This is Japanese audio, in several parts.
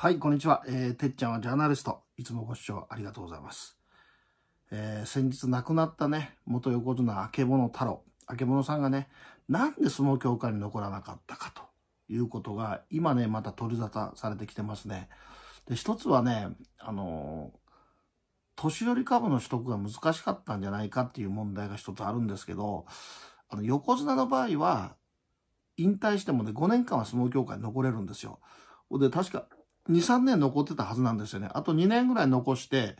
はい、こんにちは。えー、てっちゃんはジャーナリスト。いつもご視聴ありがとうございます。えー、先日亡くなったね、元横綱あけぼの太郎。あけぼのさんがね、なんで相撲協会に残らなかったかということが、今ね、また取り沙汰されてきてますね。で、一つはね、あのー、年寄り株の取得が難しかったんじゃないかっていう問題が一つあるんですけど、あの、横綱の場合は、引退してもね、5年間は相撲協会に残れるんですよ。で、確か、2、3年残ってたはずなんですよね。あと2年ぐらい残して、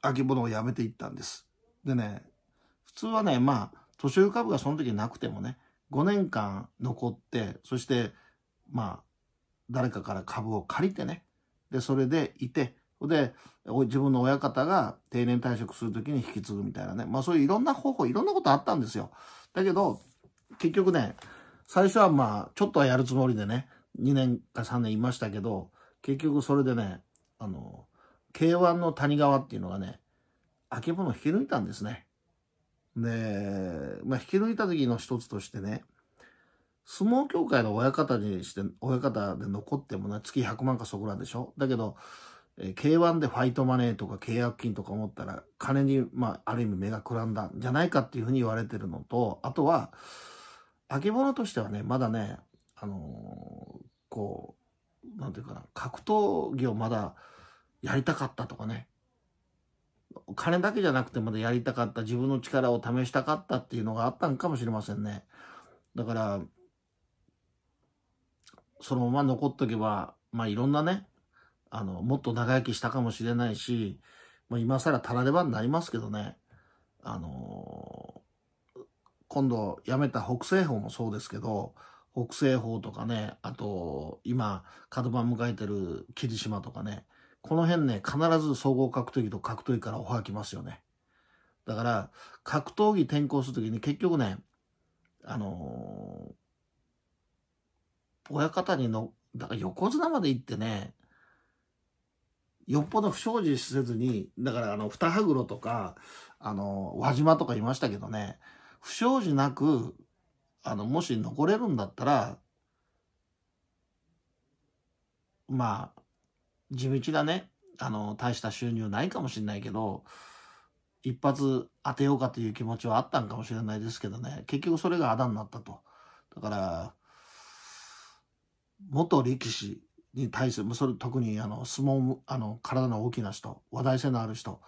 秋物をやめていったんです。でね、普通はね、まあ、年上株がその時なくてもね、5年間残って、そして、まあ、誰かから株を借りてね、で、それでいて、で、自分の親方が定年退職する時に引き継ぐみたいなね、まあそういういろんな方法、いろんなことあったんですよ。だけど、結局ね、最初はまあ、ちょっとはやるつもりでね、2年か3年いましたけど、結局それでね、あの、K1 の谷川っていうのがね、あけぼの引き抜いたんですね。で、まあ、引き抜いた時の一つとしてね、相撲協会の親方にして、親方で残ってもね、月100万かそこらでしょだけど、えー、K1 でファイトマネーとか契約金とか持ったら、金に、まあ、ある意味目がくらんだんじゃないかっていうふうに言われてるのと、あとは、あけぼのとしてはね、まだね、あのこう、なんていうかな、格闘技をまだやりたかったとかね、金だけじゃなくてまだやりたかった、自分の力を試したかったっていうのがあったんかもしれませんね。だから、そのまま残っとけば、まあいろんなね、あの、もっと長生きしたかもしれないし、まあ今更たらればになりますけどね、あのー、今度辞めた北西方もそうですけど、北西方とかね、あと、今、角番迎えてる霧島とかね、この辺ね、必ず総合格闘技と格闘技からオファー来ますよね。だから、格闘技転向するときに結局ね、あのー、親方にの、だから横綱まで行ってね、よっぽど不祥事せずに、だからあの、二羽黒とか、あの、輪島とかいましたけどね、不祥事なく、あの、もし残れるんだったら、まあ、地道なね、あの、大した収入ないかもしれないけど、一発当てようかという気持ちはあったんかもしれないですけどね、結局それがあだになったと。だから、元力士に対する、それ特にあの、相撲、あの、体の大きな人、話題性のある人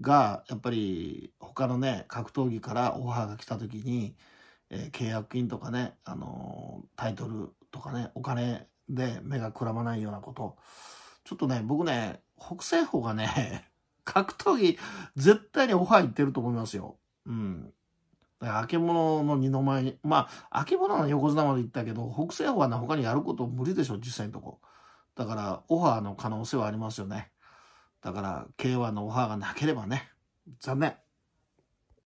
が、やっぱり他のね、格闘技からオファーが来た時に、えー、契約金とかね、あのー、タイトルとかね、お金で目がくらまないようなこと。ちょっとね、僕ね、北西方がね、格闘技、絶対にオファー行ってると思いますよ。うん。あけものの二の前に、まあ、あけものの横綱まで行ったけど、北西方はね、他にやること無理でしょ、実際のとこ。だから、オファーの可能性はありますよね。だから、K1 のオファーがなければね、残念。